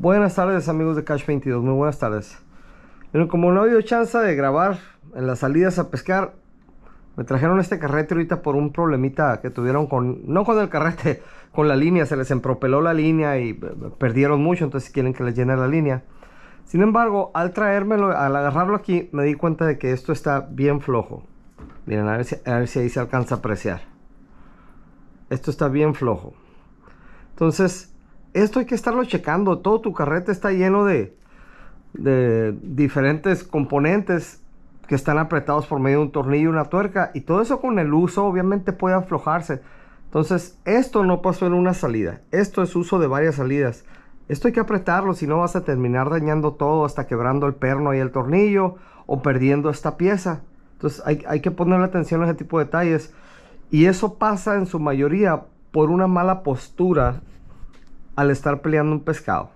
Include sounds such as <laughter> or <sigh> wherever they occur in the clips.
Buenas tardes amigos de Cash 22, muy buenas tardes. Pero como no había chance de grabar en las salidas a pescar, me trajeron este carrete ahorita por un problemita que tuvieron con, no con el carrete, <laughs> con la línea, se les empropeló la línea y perdieron mucho, entonces quieren que les llene la línea. Sin embargo, al traérmelo, al agarrarlo aquí, me di cuenta de que esto está bien flojo. Miren, a ver si, a ver si ahí se alcanza a apreciar. Esto está bien flojo. Entonces, esto hay que estarlo checando. Todo tu carrete está lleno de, diferentes componentes que están apretados por medio de un tornillo y una tuerca. Y todo eso con el uso obviamente puede aflojarse. Entonces, esto no pasó en una salida. Esto es uso de varias salidas. Esto hay que apretarlo, si no vas a terminar dañando todo hasta quebrando el perno y el tornillo o perdiendo esta pieza. Entonces hay, hay que ponerle atención a ese tipo de detalles. Y eso pasa en su mayoría por una mala postura al estar peleando un pescado.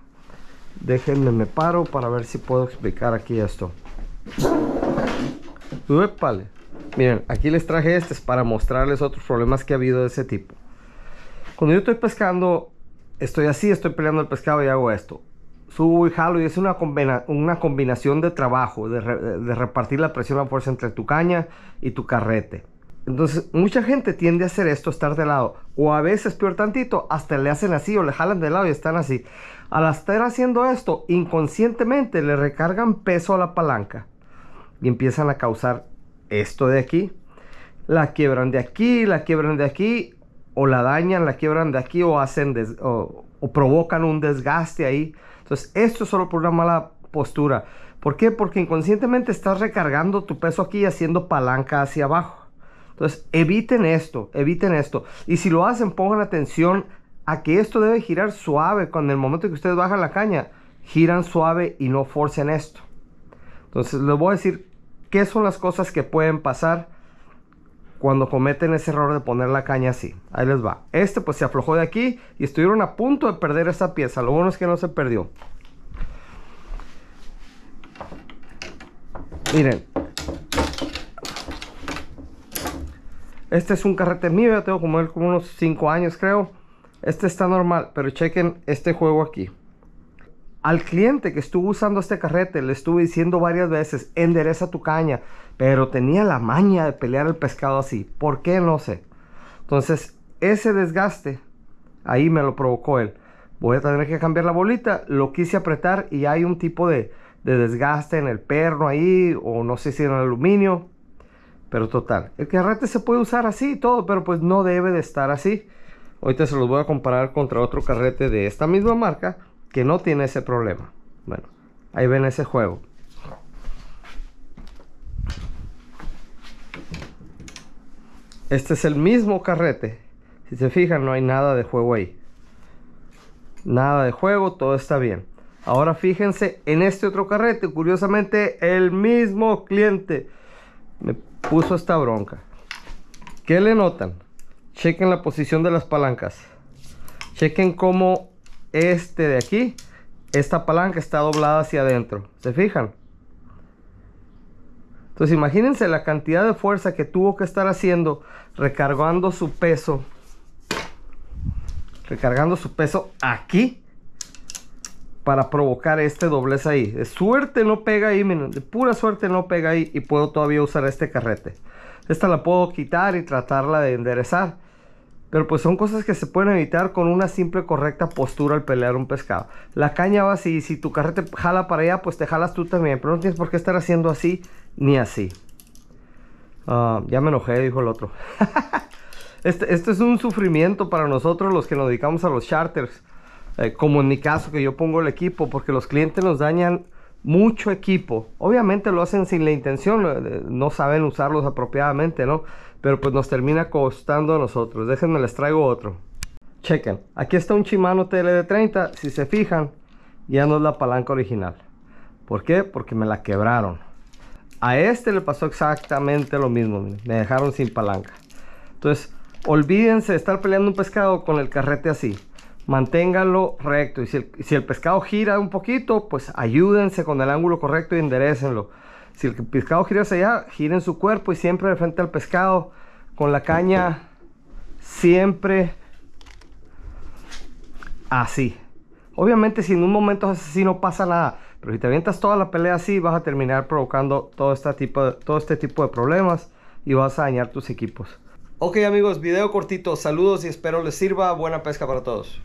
Déjenme, me paro para ver si puedo explicar aquí esto. Miren, aquí les traje este para mostrarles otros problemas que ha habido de ese tipo. Cuando yo estoy pescando, estoy así, estoy peleando el pescado y hago esto. Subo y jalo y es una, una combinación de trabajo, de, de repartir la presión a fuerza entre tu caña y tu carrete. Entonces, mucha gente tiende a hacer esto, estar de lado. O a veces, peor tantito, hasta le hacen así o le jalan de lado y están así. Al estar haciendo esto, inconscientemente le recargan peso a la palanca y empiezan a causar esto de aquí. La quiebran de aquí, la quiebran de aquí, o la dañan, la quiebran de aquí, o hacen o, provocan un desgaste ahí. Entonces, esto es solo por una mala postura. ¿Por qué? Porque inconscientemente estás recargando tu peso aquí y haciendo palanca hacia abajo. Entonces, eviten esto, eviten esto. Y si lo hacen, pongan atención a que esto debe girar suave. Cuando el momento que ustedes bajan la caña, giran suave y no forcen esto. Entonces, les voy a decir qué son las cosas que pueden pasar cuando cometen ese error de poner la caña así. Ahí les va. Este pues se aflojó de aquí y estuvieron a punto de perder esa pieza. Lo bueno es que no se perdió. Miren, Este es un carrete mío, ya tengo como, él, como unos 5 años creo. Este está normal, pero chequen este juego aquí. Al cliente que estuvo usando este carrete le estuve diciendo varias veces, endereza tu caña, pero tenía la maña de pelear el pescado así. ¿Por qué? No sé. Entonces, ese desgaste, ahí me lo provocó él. Voy a tener que cambiar la bolita, lo quise apretar y hay un tipo de, desgaste en el perno ahí, o no sé si era aluminio. Pero total, el carrete se puede usar así y todo, pero pues no debe de estar así. Ahorita se los voy a comparar contra otro carrete de esta misma marca que no tiene ese problema. Bueno, ahí ven ese juego. Este es el mismo carrete. Si se fijan, no hay nada de juego ahí. Nada de juego, todo está bien. Ahora fíjense en este otro carrete. Curiosamente, el mismo cliente me puso esta bronca. ¿Qué le notan? Chequen la posición de las palancas. Chequen cómo este de aquí, esta palanca está doblada hacia adentro. ¿Se fijan? Entonces imagínense la cantidad de fuerza que tuvo que estar haciendo recargando su peso. Recargando su peso aquí para provocar este doblez ahí. De suerte no pega ahí, de pura suerte no pega ahí y puedo todavía usar este carrete. Esta la puedo quitar y tratarla de enderezar. Pero pues son cosas que se pueden evitar con una simple correcta postura al pelear un pescado. La caña va así, si tu carrete jala para allá, pues te jalas tú también. Pero no tienes por qué estar haciendo así ni así. Ah, ya me enojé, dijo el otro. <laughs> este, este es un sufrimiento para nosotros los que nos dedicamos a los charters como en mi caso que yo pongo el equipo, porque los clientes nos dañan mucho equipo. Obviamente lo hacen sin la intención, eh, no saben usarlos apropiadamente, ¿no? Pero pues nos termina costando a nosotros. Déjenme, les traigo otro. Chequen, aquí está un chimano TLD30, si se fijan, ya no es la palanca original. ¿Por qué? Porque me la quebraron. A este le pasó exactamente lo mismo, me dejaron sin palanca. Entonces, olvídense de estar peleando un pescado con el carrete así manténganlo recto. Y si el, pescado gira un poquito, pues ayúdense con el ángulo correcto y enderecenlo. Si el pescado gira hacia allá, giren su cuerpo y siempre de frente al pescado, con la caña, siempre así. Obviamente si en un momento así no pasa nada, pero si te avientas toda la pelea así, vas a terminar provocando todo este tipo de, todo este tipo de problemas y vas a dañar tus equipos. Ok amigos, video cortito, saludos y espero les sirva. Buena pesca para todos.